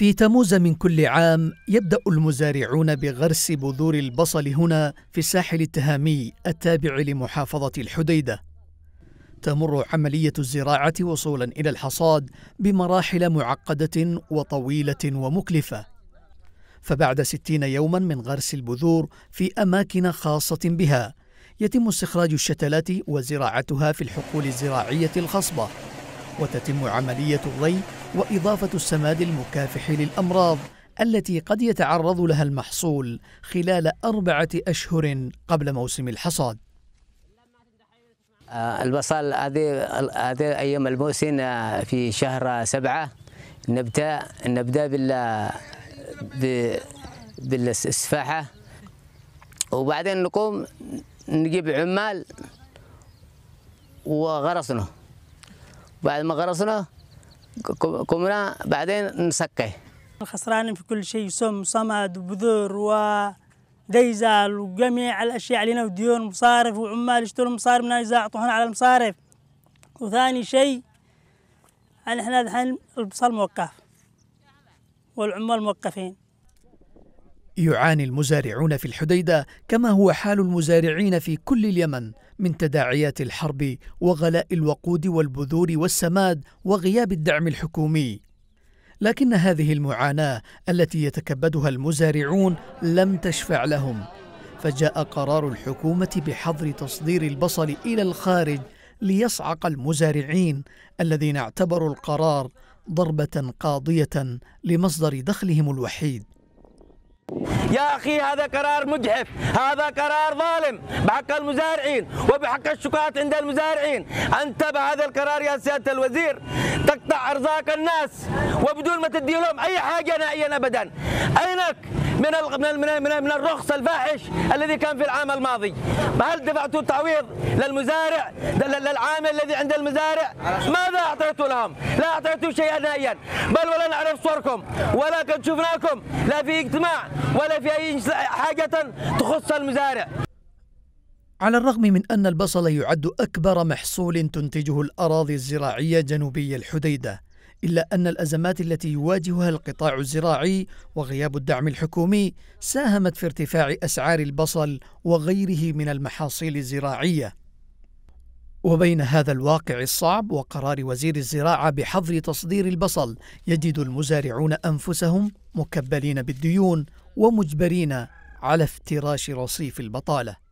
في تموز من كل عام يبدأ المزارعون بغرس بذور البصل هنا في الساحل التهامي التابع لمحافظة الحديدة. تمر عملية الزراعة وصولا إلى الحصاد بمراحل معقدة وطويلة ومكلفة. فبعد ستين يوما من غرس البذور في أماكن خاصة بها يتم استخراج الشتلات وزراعتها في الحقول الزراعية الخصبة وتتم عملية الري وإضافة السماد المكافح للأمراض التي قد يتعرض لها المحصول خلال أربعة أشهر قبل موسم الحصاد آه، البصل هذه هذه أيام الموسم آه، في شهر سبعة نبدأ نبدأ بال بالسفاحة وبعدين نقوم نجيب عمال وغرسنه بعد ما غرسناه كمرة بعدين نسكه خسرانين في كل شيء سم صمد وبذور وديزل وجميع الأشياء علينا وديون مصارف وعمال يشتروا مصارف من إذا أعطوهن على المصارف وثاني شيء احنا الحين البصل موقف والعمال موقفين يعاني المزارعون في الحديده كما هو حال المزارعين في كل اليمن من تداعيات الحرب وغلاء الوقود والبذور والسماد وغياب الدعم الحكومي لكن هذه المعاناه التي يتكبدها المزارعون لم تشفع لهم فجاء قرار الحكومه بحظر تصدير البصل الى الخارج ليصعق المزارعين الذين اعتبروا القرار ضربه قاضيه لمصدر دخلهم الوحيد يا أخي هذا قرار مجحف هذا قرار ظالم بحق المزارعين وبحق الشكات عند المزارعين أنت بهذا القرار يا سيادة الوزير تقطع أرزاق الناس وبدون ما تدي لهم أي حاجة نائيا أبدا أينك من من من, من الرخص الفاحش الذي كان في العام الماضي هل دفعتوا التعويض للمزارع للعامل الذي عند المزارع ماذا اعطيتوا لهم لا اعطيتوا شيئا نهائيا بل ولا نعرف صوركم ولا قد شفناكم لا في اجتماع ولا في اي حاجه تخص المزارع على الرغم من أن البصل يعد أكبر محصول تنتجه الأراضي الزراعية جنوبي الحديدة إلا أن الأزمات التي يواجهها القطاع الزراعي وغياب الدعم الحكومي ساهمت في ارتفاع أسعار البصل وغيره من المحاصيل الزراعية. وبين هذا الواقع الصعب وقرار وزير الزراعة بحظر تصدير البصل، يجد المزارعون أنفسهم مكبلين بالديون ومجبرين على افتراش رصيف البطاله